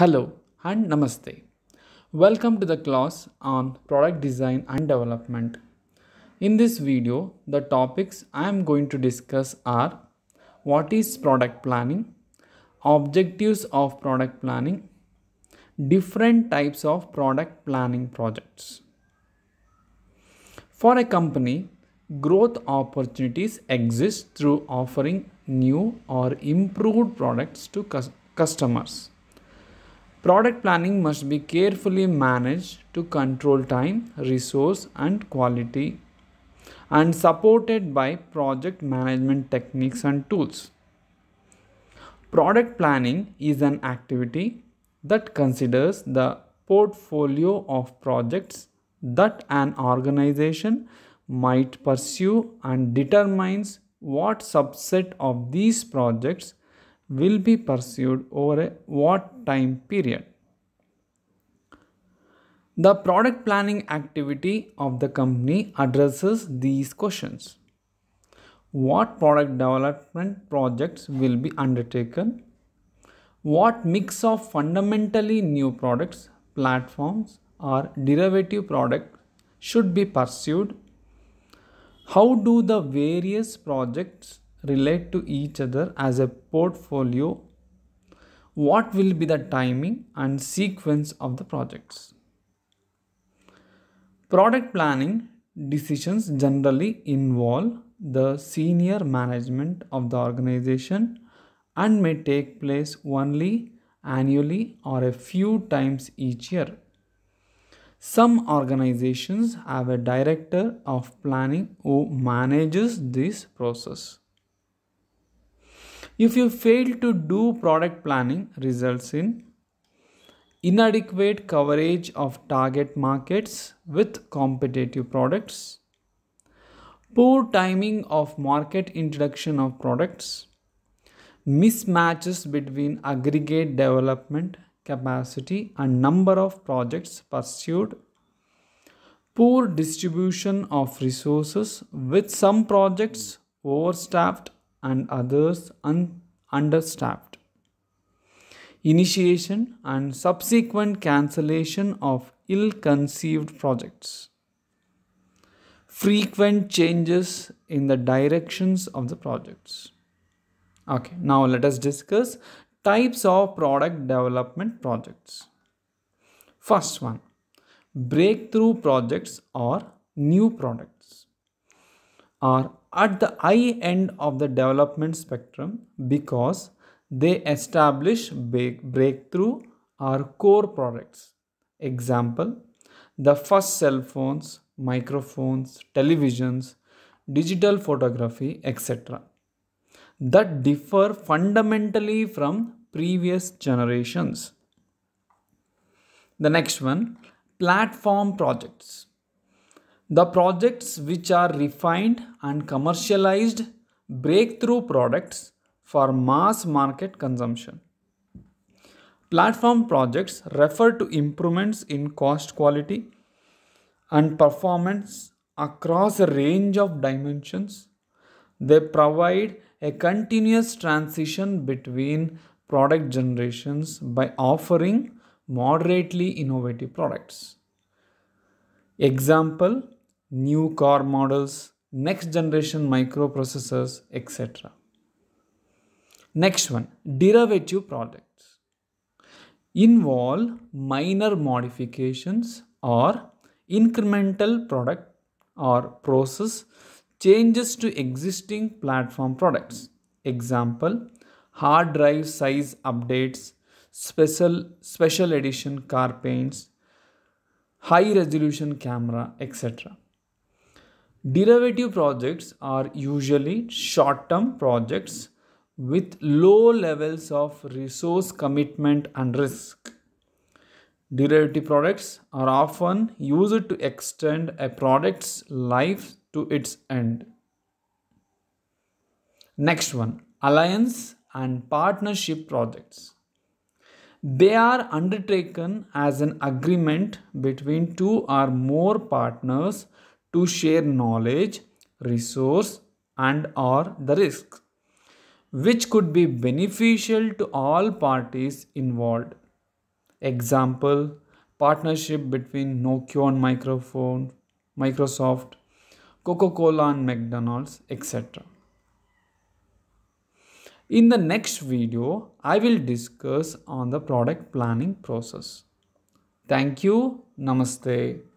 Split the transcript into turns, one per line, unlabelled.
Hello and Namaste. Welcome to the class on product design and development. In this video, the topics I am going to discuss are what is product planning, objectives of product planning, different types of product planning projects. For a company, growth opportunities exist through offering new or improved products to customers Product planning must be carefully managed to control time, resource, and quality, and supported by project management techniques and tools. Product planning is an activity that considers the portfolio of projects that an organization might pursue and determines what subset of these projects will be pursued over a what time period. The product planning activity of the company addresses these questions. What product development projects will be undertaken? What mix of fundamentally new products, platforms, or derivative products should be pursued? How do the various projects relate to each other as a portfolio, what will be the timing and sequence of the projects. Product planning decisions generally involve the senior management of the organization and may take place only annually or a few times each year. Some organizations have a director of planning who manages this process. If you fail to do product planning results in inadequate coverage of target markets with competitive products, poor timing of market introduction of products, mismatches between aggregate development capacity and number of projects pursued, poor distribution of resources with some projects overstaffed and others un- understaffed. Initiation and subsequent cancellation of ill conceived projects. Frequent changes in the directions of the projects. Okay, now let us discuss types of product development projects. First one breakthrough projects or new products are at the high end of the development spectrum because they establish breakthrough or core products. Example, the first cell phones, microphones, televisions, digital photography, etc. that differ fundamentally from previous generations. The next one, platform projects. The projects which are refined and commercialized breakthrough products for mass market consumption. Platform projects refer to improvements in cost quality and performance across a range of dimensions. They provide a continuous transition between product generations by offering moderately innovative products. Example new car models, next generation microprocessors, etc. Next one, derivative products involve minor modifications or incremental product or process changes to existing platform products. Example, hard drive size updates, special special edition car paints, high resolution camera, etc. Derivative projects are usually short-term projects with low levels of resource commitment and risk. Derivative products are often used to extend a product's life to its end. Next one, alliance and partnership projects. They are undertaken as an agreement between two or more partners to share knowledge, resource and or the risk, which could be beneficial to all parties involved. Example, partnership between Nokia and Microphone, Microsoft, Coca-Cola and McDonald's, etc. In the next video, I will discuss on the product planning process. Thank you. Namaste.